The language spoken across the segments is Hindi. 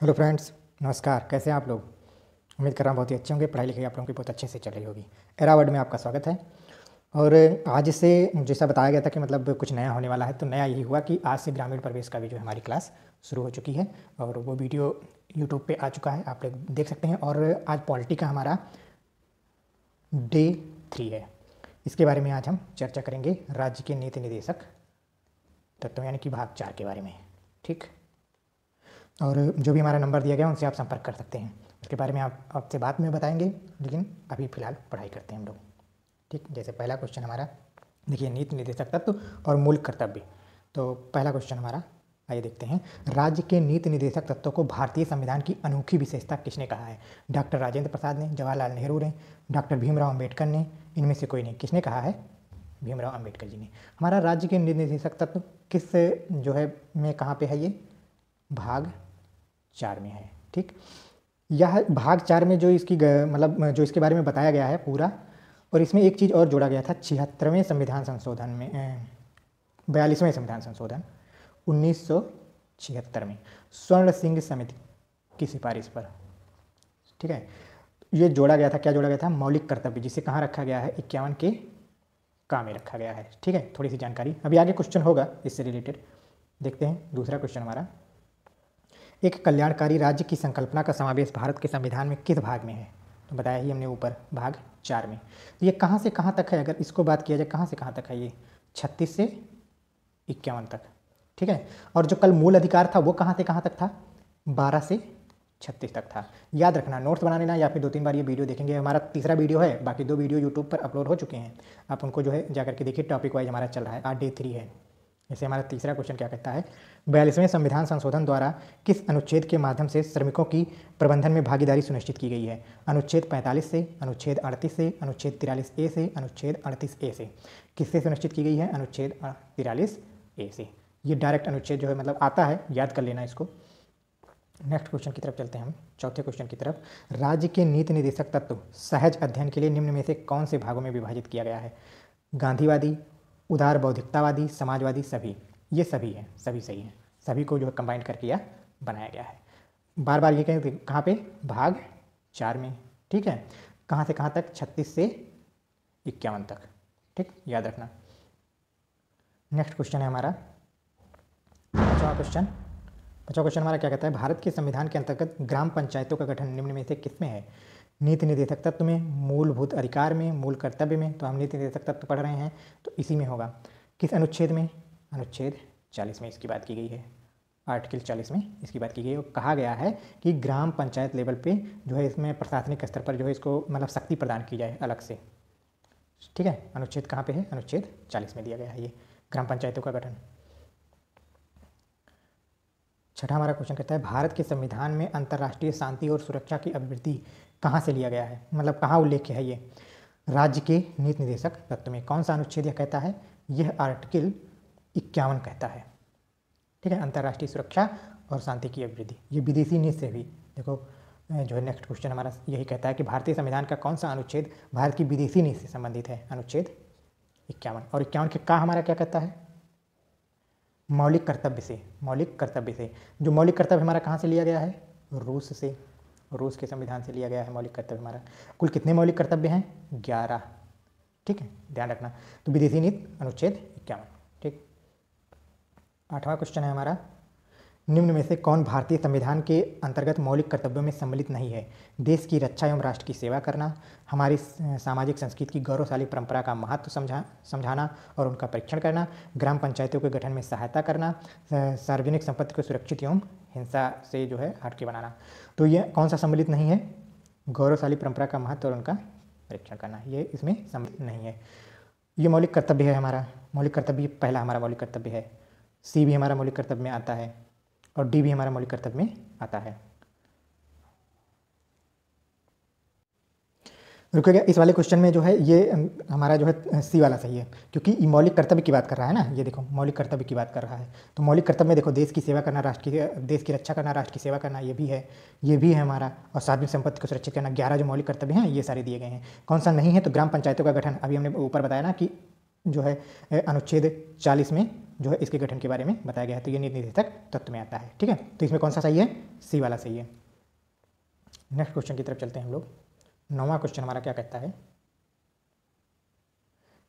हेलो फ्रेंड्स नमस्कार कैसे हैं आप लोग उम्मीद कर रहा हूँ बहुत ही अच्छे होंगे पढ़ाई लिखाई आप लोगों की बहुत अच्छे से चल रही होगी एरावर्ड में आपका स्वागत है और आज से जैसा बताया गया था कि मतलब कुछ नया होने वाला है तो नया यही हुआ कि आज से ग्रामीण प्रवेश का भी जो हमारी क्लास शुरू हो चुकी है और वो वीडियो यूट्यूब पर आ चुका है आप लोग देख सकते हैं और आज पॉलिटी का हमारा डे थ्री है इसके बारे में आज हम चर्चा करेंगे राज्य के नीति निदेशक तत्व यानी कि भाग चार के बारे में ठीक और जो भी हमारा नंबर दिया गया उनसे आप संपर्क कर सकते हैं उसके बारे में आप आपसे बात में बताएंगे लेकिन अभी फ़िलहाल पढ़ाई करते हैं हम लोग ठीक जैसे पहला क्वेश्चन हमारा देखिए नीति निर्देशक तत्व और मूल कर्तव्य तो पहला क्वेश्चन हमारा आइए देखते हैं राज्य के नीति निदेशक तत्व को भारतीय संविधान की अनोखी विशेषता किसने कहा है डॉक्टर राजेंद्र प्रसाद ने जवाहरलाल नेहरू ने डॉक्टर भीमराव अंबेडकर ने इनमें से कोई नहीं किसने कहा है भीमराव अंबेडकर जी ने हमारा राज्य के निदेशक तत्व किस जो है में कहाँ पे है ये भाग चार में है ठीक यह भाग चार में जो इसकी मतलब जो इसके बारे में बताया गया है पूरा और इसमें एक चीज़ और जोड़ा गया था छिहत्तरवें संविधान संशोधन में बयालीसवें संविधान संशोधन उन्नीस में स्वर्ण सिंह समिति की सिफारिश पर ठीक है ये जोड़ा गया था क्या जोड़ा गया था मौलिक कर्तव्य जिसे कहाँ रखा गया है इक्यावन के का में रखा गया है ठीक है थोड़ी सी जानकारी अभी आगे क्वेश्चन होगा इससे रिलेटेड देखते हैं दूसरा क्वेश्चन हमारा एक कल्याणकारी राज्य की संकल्पना का समावेश भारत के संविधान में किस भाग में है तो बताया ही हमने ऊपर भाग चार में तो ये कहाँ से कहाँ तक है अगर इसको बात किया जाए कहाँ से कहाँ तक है ये छत्तीस से इक्यावन तक ठीक है और जो कल मूल अधिकार था वो कहाँ से कहाँ तक था बारह से छत्तीस तक था याद रखना नोट्स बना लेना या फिर दो तीन बार ये वीडियो देखेंगे हमारा तीसरा वीडियो है बाकी दो वीडियो यूट्यूब पर अपलोड हो चुके हैं आप उनको जो है जाकर के देखिए टॉपिक वाइज हमारा चल रहा है आज डे थ्री है जैसे हमारा तीसरा क्वेश्चन क्या कहता है बयालीसवें संविधान संशोधन द्वारा किस अनुच्छेद के माध्यम से श्रमिकों की प्रबंधन में भागीदारी सुनिश्चित की गई है अनुच्छेद 45 से अनुच्छेद 38 से अनुच्छेद तिरालीस ए से अनुच्छेद 38 ए से किससे सुनिश्चित की गई है अनुच्छेद तिरालीस ए से ये डायरेक्ट अनुच्छेद जो है मतलब आता है याद कर लेना इसको नेक्स्ट क्वेश्चन की तरफ चलते हैं हम चौथे क्वेश्चन की तरफ राज्य के नीति निदेशक तत्व सहज अध्ययन के लिए निम्न में से कौन से भागों में विभाजित किया गया है गांधीवादी उदार बौद्धिकतावादी समाजवादी सभी ये सभी हैं सभी सही हैं सभी को जो है कंबाइंड करके यह बनाया गया है बार बार ये कहें कहाँ पे भाग चार में ठीक है कहाँ से कहाँ तक छत्तीस से इक्यावन तक ठीक याद रखना नेक्स्ट क्वेश्चन है हमारा पचवा क्वेश्चन पचवा क्वेश्चन हमारा क्या कहता है भारत के संविधान के अंतर्गत ग्राम पंचायतों का गठन निम्न में से किसमें है नीति निदेशक तत्व में मूलभूत अधिकार में मूल कर्तव्य में तो हम नीति निदेशक तत्व पढ़ रहे हैं तो इसी में होगा किस अनुच्छेद में अनुच्छेद चालीस में इसकी बात की गई है आर्टिकल चालीस में इसकी बात की गई है और कहा गया है कि ग्राम पंचायत लेवल पे जो है इसमें प्रशासनिक स्तर पर जो है इसको मतलब शक्ति प्रदान की जाए अलग से ठीक है अनुच्छेद कहाँ पे है अनुच्छेद चालीस में दिया गया है ये ग्राम पंचायतों का गठन छठा हमारा क्वेश्चन कहता है भारत के संविधान में अंतर्राष्ट्रीय शांति और सुरक्षा की अभिवृद्धि कहाँ से लिया गया है मतलब कहाँ उल्लेख है ये राज्य के नीति निदेशक तत्व में कौन सा अनुच्छेद यह कहता है यह आर्टिकल इक्यावन कहता है ठीक है अंतर्राष्ट्रीय सुरक्षा और शांति की अभिवृद्धि ये विदेशी नीति से भी देखो जो है नेक्स्ट क्वेश्चन हमारा यही कहता है कि भारतीय संविधान का कौन सा अनुच्छेद भारत की विदेशी नीति से संबंधित है अनुच्छेद इक्यावन और इक्यावन के का हमारा क्या कहता है मौलिक कर्तव्य से मौलिक कर्तव्य से जो मौलिक कर्तव्य हमारा कहाँ से लिया गया है रूस से रूस के संविधान से लिया गया है मौलिक कर्तव्य हमारा कुल कितने मौलिक कर्तव्य हैं ग्यारह ठीक है ध्यान रखना तो विदेशी नीति अनुच्छेद इक्यावन ठीक आठवां क्वेश्चन है हमारा निम्न में से कौन भारतीय संविधान के अंतर्गत मौलिक कर्तव्यों में सम्मिलित नहीं है देश की रक्षा एवं राष्ट्र की सेवा करना हमारी सामाजिक संस्कृति की गौरवशाली परंपरा का महत्व समझा समझाना और उनका परीक्षण करना ग्राम पंचायतों के गठन में सहायता करना सार्वजनिक संपत्ति को सुरक्षित एवं हिंसा से जो है हटके बनाना तो ये कौन सा सम्मिलित नहीं है गौरवशाली परंपरा का महत्व और उनका परीक्षण करना ये इसमें सम्मिलित नहीं है ये मौलिक कर्तव्य है हमारा मौलिक कर्तव्य पहला हमारा मौलिक कर्तव्य है सी भी हमारा मौलिक कर्तव्य में आता है और डी भी हमारा मौलिक कर्तव्य में आता है रुकेगा इस वाले क्वेश्चन में जो है ये हमारा जो है सी वाला सही है क्योंकि मौलिक कर्तव्य की बात कर रहा है ना ये देखो मौलिक कर्तव्य की बात कर रहा है तो मौलिक कर्तव्य में देखो देश की सेवा करना राष्ट्र की देश की रक्षा करना राष्ट्र की सेवा करना ये भी है ये भी है हमारा और सार्वजनिक संपत्ति को सुरक्षित करना ग्यारह जो मौलिक कर्तव्य हैं ये सारे दिए गए हैं कौन सा नहीं है तो ग्राम पंचायतों का गठन अभी हमने ऊपर बताया ना कि जो है अनुच्छेद चालीस में जो है इसके गठन के बारे में बताया गया है तो ये नीति तक तत्व में आता है ठीक है तो इसमें कौन सा सही है सी वाला सही है नेक्स्ट क्वेश्चन की तरफ चलते हैं हम लोग नौवा क्वेश्चन हमारा क्या कहता है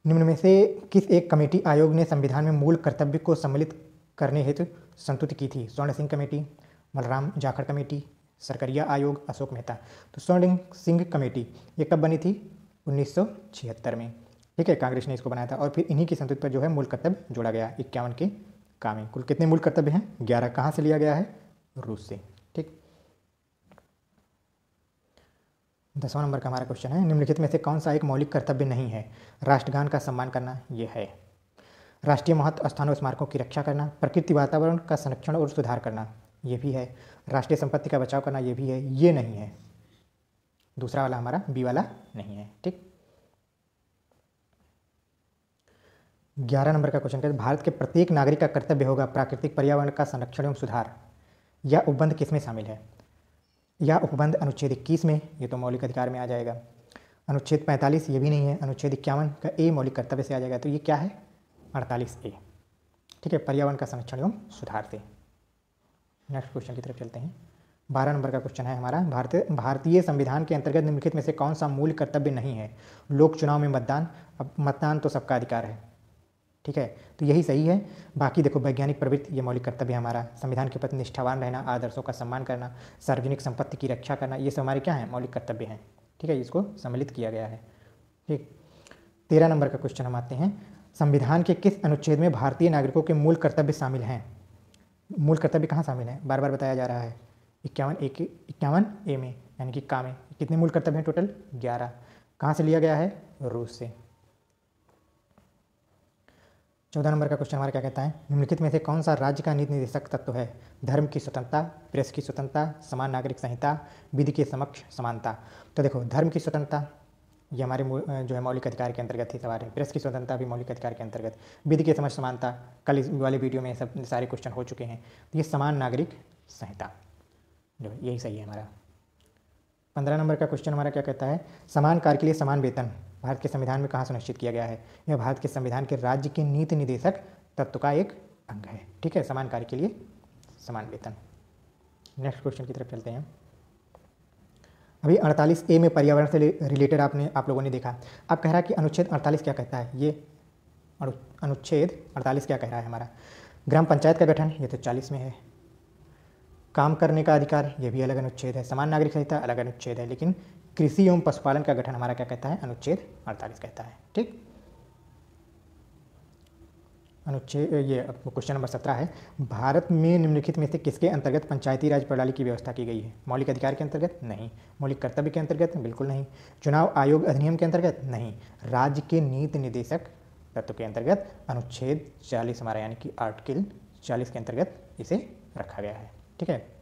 निम्न में से किस एक कमेटी आयोग ने संविधान में मूल कर्तव्य को सम्मिलित करने हेतु संतुति की थी स्वर्ण सिंह कमेटी बलराम जाखड़ कमेटी सरकरिया आयोग अशोक मेहता तो स्वर्ण सिंह कमेटी ये कब बनी थी 1976 में ठीक है कांग्रेस ने इसको बनाया था और फिर इन्हीं की संतुति पर जो है मूल कर्तव्य जोड़ा गया इक्यावन के कामें कुल कितने मूल कर्तव्य हैं ग्यारह कहाँ से लिया गया है रूस से दसवां नंबर का हमारा क्वेश्चन है निम्नलिखित में से कौन सा एक मौलिक कर्तव्य नहीं है राष्ट्रगान का सम्मान करना यह है राष्ट्रीय महत्व स्थानों स्मारकों की रक्षा करना प्रकृति वातावरण का संरक्षण और सुधार करना ये भी है राष्ट्रीय संपत्ति का बचाव करना यह भी है ये नहीं है दूसरा वाला हमारा बी वाला नहीं है ठीक ग्यारह नंबर का क्वेश्चन कहते भारत के प्रत्येक नागरिक का कर्तव्य होगा प्राकृतिक पर्यावरण का संरक्षण एवं सुधार यह उपबंध किसमें शामिल है या उपबंध अनुच्छेद इक्कीस में ये तो मौलिक अधिकार में आ जाएगा अनुच्छेद पैंतालीस ये भी नहीं है अनुच्छेद इक्यावन का ए मौलिक कर्तव्य से आ जाएगा तो ये क्या है अड़तालीस ए ठीक है पर्यावरण का संरक्षण एवं सुधार से नेक्स्ट क्वेश्चन की तरफ चलते हैं बारह नंबर का क्वेश्चन है हमारा भारतीय भारतीय संविधान के अंतर्गत निम्नलिखित में से कौन सा मूल कर्तव्य नहीं है लोक चुनाव में मतदान अब मतदान तो सबका अधिकार है ठीक है तो यही सही है बाकी देखो वैज्ञानिक प्रवृत्ति ये मौलिक कर्तव्य हमारा संविधान के प्रति निष्ठावान रहना आदर्शों का सम्मान करना सार्वजनिक संपत्ति की रक्षा करना ये सब हमारे क्या हैं मौलिक कर्तव्य हैं ठीक है इसको सम्मिलित किया गया है ठीक तेरह नंबर का क्वेश्चन हम आते हैं संविधान के किस अनुच्छेद में भारतीय नागरिकों के मूल कर्तव्य शामिल हैं मूल कर्तव्य कहाँ शामिल हैं बार बार बताया जा रहा है इक्यावन ए के इक्यावन ए में यानी कि का में कितने मूल कर्तव्य हैं टोटल ग्यारह कहाँ से लिया गया है रूस से चौदह नंबर का क्वेश्चन हमारा क्या कहता है निम्नलिखित में से कौन सा राज्य का नीति निर्देशक तत्व है धर्म की स्वतंत्रता प्रेस की स्वतंत्रता समान नागरिक संहिता विधि के समक्ष समानता तो देखो धर्म की स्वतंत्रता ये हमारे जो है मौलिक अधिकार के अंतर्गत ही सवार है प्रेस की स्वतंत्रता भी मौलिक अधिकार के अंतर्गत विधि के समक्ष समानता कल इस वाले वीडियो में सब सारे क्वेश्चन हो चुके हैं ये समान नागरिक संहिता जो यही सही है हमारा पंद्रह नंबर का क्वेश्चन हमारा क्या कहता है समान कार्य के लिए समान वेतन भारत के संविधान में कहाँ सुनिश्चित किया गया है यह भारत के संविधान के राज्य के नीति निदेशक तत्व का एक अंग है ठीक है समान कार्य के लिए समान वेतन नेक्स्ट क्वेश्चन की तरफ चलते हैं अभी 48 ए में पर्यावरण से रिलेटेड आपने आप लोगों ने देखा आप कह रहा है कि अनुच्छेद 48 क्या कहता है ये अनुच्छेद 48 क्या कह रहा है हमारा ग्राम पंचायत का गठन ये तो 40 में है काम करने का अधिकार ये भी अलग अनुच्छेद है समान नागरिक संहिता अलग अनुच्छेद है लेकिन कृषि एवं पशुपालन का गठन हमारा क्या कहता है अनुच्छेद अड़तालीस कहता है ठीक अनुच्छेद ये क्वेश्चन नंबर सत्रह है भारत में निम्नलिखित में से किसके अंतर्गत पंचायती राज प्रणाली की व्यवस्था की गई है मौलिक अधिकार के अंतर्गत नहीं मौलिक कर्तव्य के अंतर्गत बिल्कुल नहीं चुनाव आयोग अधिनियम के अंतर्गत नहीं राज्य के नीति निदेशक तत्व के अंतर्गत अनुच्छेद चालीस हमारा यानी कि आर्टिकल चालीस के अंतर्गत इसे रखा गया है ठीक है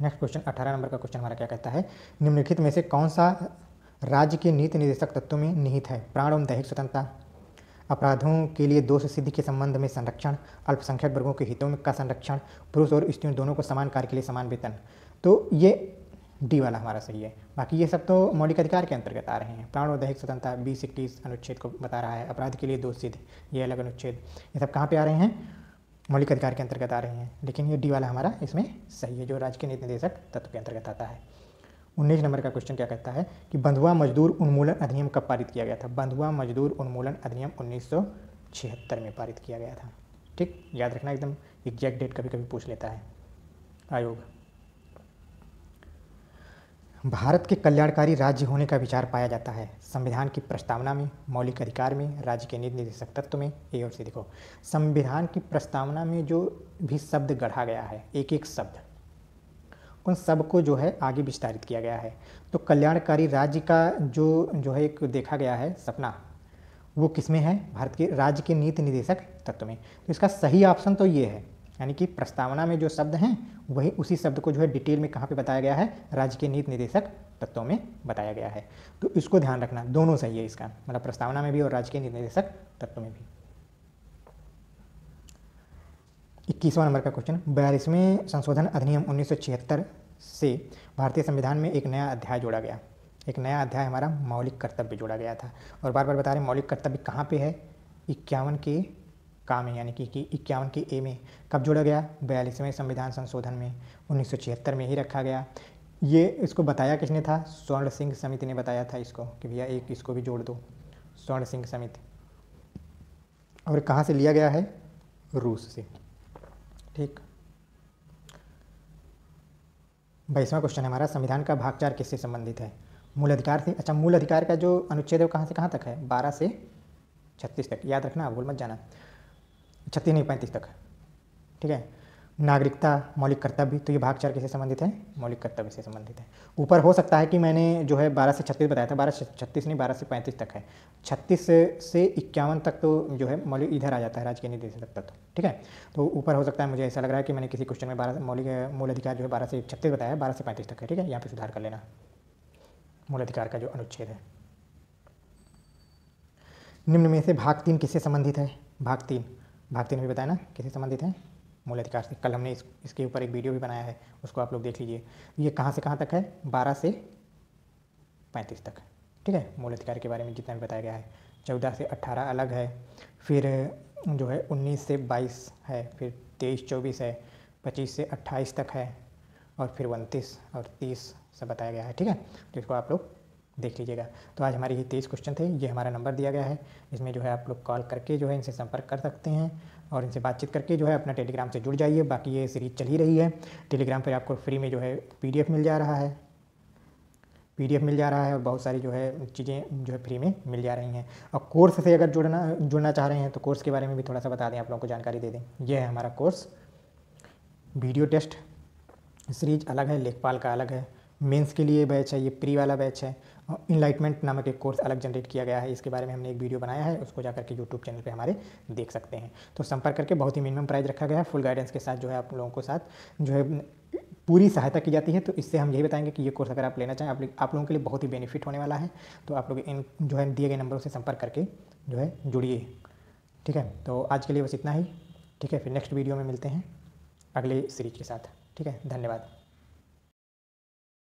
नेक्स्ट क्वेश्चन अठारह नंबर का क्वेश्चन हमारा क्या कहता है निम्नलिखित में से कौन सा राज्य के नीति निर्देशक तत्वों में निहित है प्राण एवं दैहिक स्वतंत्रता अपराधों के लिए दोष सिद्धि के संबंध में संरक्षण अल्पसंख्यक वर्गों के हितों में का संरक्षण पुरुष और स्त्रियों दोनों को समान कार्य के लिए समान वेतन तो ये डी वाला हमारा सही है बाकी ये सब तो मौलिक अधिकार के अंतर्गत आ रहे हैं प्राण और दैहिक स्वतंत्रता बीस इक्कीस अनुच्छेद को बता रहा है अपराध के लिए दोष सिद्ध ये अलग अनुच्छेद ये सब कहाँ पे आ रहे हैं मौलिक अधिकार के अंतर्गत आ रहे हैं लेकिन ये डी वाला हमारा इसमें सही है जो राजकीय नीति निदेशक तत्व के अंतर्गत आता है उन्नीस नंबर का क्वेश्चन क्या कहता है कि बंधुआ मजदूर उन्मूलन अधिनियम कब पारित किया गया था बंधुआ मजदूर उन्मूलन अधिनियम उन्नीस में पारित किया गया था ठीक याद रखना एकदम एग्जैक्ट डेट कभी कभी पूछ लेता है आयोग भारत के कल्याणकारी राज्य होने का विचार पाया जाता है संविधान की प्रस्तावना में मौलिक अधिकार में राज्य के नीति निर्देशक तत्व में ये और से देखो संविधान की प्रस्तावना में जो भी शब्द गढ़ा गया है एक एक शब्द उन सब को जो है आगे विस्तारित किया गया है तो कल्याणकारी राज्य का जो जो है एक देखा गया है सपना वो किसमें है भारत के राज्य के नीति निदेशक तत्व में तो इसका सही ऑप्शन तो ये है यानी कि प्रस्तावना में जो शब्द हैं वही उसी शब्द को जो है डिटेल में कहाँ पे बताया गया है राज्य के नीति निदेशक तत्वों में बताया गया है तो इसको ध्यान रखना दोनों सही है इसका मतलब प्रस्तावना में भी और राज्य के नीति निदेशक तत्वों में भी इक्कीसवां नंबर का क्वेश्चन बयालीसवें संशोधन अधिनियम उन्नीस से भारतीय संविधान में एक नया अध्याय जोड़ा गया एक नया अध्याय हमारा मौलिक कर्तव्य जोड़ा गया था और बार बार बता रहे मौलिक कर्तव्य कहाँ पे है इक्यावन के काम है यानी कि इक्यावन के ए में कब जोड़ा गया बयालीसवें संविधान संशोधन में उन्नीस में ही रखा गया ये इसको बताया किसने था स्वर्ण सिंह समिति ने बताया था इसको कि भैया एक इसको भी जोड़ दो स्वर्ण सिंह समिति और कहाँ से लिया गया है रूस से ठीक बाईसवा क्वेश्चन है हमारा संविधान का भाग चार किससे संबंधित है मूल अधिकार से अच्छा मूल अधिकार का जो अनुच्छेद है वो कहाँ से कहाँ तक है बारह से छत्तीस तक याद रखना भूल मत जाना छत्तीस नहीं पैंतीस तक ठीक है नागरिकता मौलिक कर्तव्य तो ये भाग चार किससे संबंधित है मौलिक कर्तव्य से संबंधित है ऊपर हो सकता है कि मैंने जो है बारह से छत्तीस बताया था बारह से छत्तीस नहीं बारह से पैंतीस तक है छत्तीस से इक्यावन तक तो जो है मौलिक इधर आ जाता है राज्य के निदेशक तक ठीक है तो ऊपर हो सकता है मुझे ऐसा लग रहा है कि मैंने किसी क्वेश्चन में बारह मौलिक मूल अधिकार जो है बारह से छत्तीस बताया है बारह से पैंतीस तक है ठीक है यहाँ पर सुधार कर लेना मूल अधिकार का जो अनुच्छेद है निम्न में से भाग तीन किससे संबंधित है भाग तीन भारती ने भी बताया ना किससे संबंधित है मूल अधिकार से कल हमने इस, इसके ऊपर एक वीडियो भी बनाया है उसको आप लोग देख लीजिए ये कहाँ से कहाँ तक है बारह से पैंतीस तक ठीक है मूल अधिकार के बारे में जितना भी बताया गया है चौदह से अट्ठारह अलग है फिर जो है उन्नीस से बाईस है फिर तेईस चौबीस है पच्चीस से अट्ठाईस तक है और फिर उनतीस और तीस सब बताया गया है ठीक है तो इसको आप लोग देख लीजिएगा तो आज हमारे ये तेईस क्वेश्चन थे ये हमारा नंबर दिया गया है इसमें जो है आप लोग कॉल करके जो है इनसे संपर्क कर सकते हैं और इनसे बातचीत करके जो है अपना टेलीग्राम से जुड़ जाइए बाकी ये सीरीज चल ही रही है टेलीग्राम पर आपको फ्री में जो है पी मिल जा रहा है पीडीएफ मिल जा रहा है और बहुत सारी जो है चीज़ें जो है फ्री में मिल जा रही हैं और कोर्स से अगर जुड़ना जुड़ना चाह रहे हैं तो कोर्स के बारे में भी थोड़ा सा बता दें आप लोगों को जानकारी दे दें यह है हमारा कोर्स वीडियो टेस्ट सीरीज अलग है लेखपाल का अलग है मेंस के लिए बैच है ये प्री वाला बैच है इन्लाइटमेंट नामक एक कोर्स अलग जनरेट किया गया है इसके बारे में हमने एक वीडियो बनाया है उसको जाकर के यूट्यूब चैनल पे हमारे देख सकते हैं तो संपर्क करके बहुत ही मिनिमम प्राइस रखा गया है फुल गाइडेंस के साथ जो है आप लोगों को साथ जो है पूरी सहायता की जाती है तो इससे हम यही बताएंगे कि ये कोर्स अगर आप लेना चाहें आप, आप लोगों के लिए बहुत ही बेनिफिट होने वाला है तो आप लोग इन जो है दिए गए नंबरों से संपर्क करके जो है जुड़िए ठीक है तो आज के लिए बस इतना ही ठीक है फिर नेक्स्ट वीडियो में मिलते हैं अगले सीरीज के साथ ठीक है धन्यवाद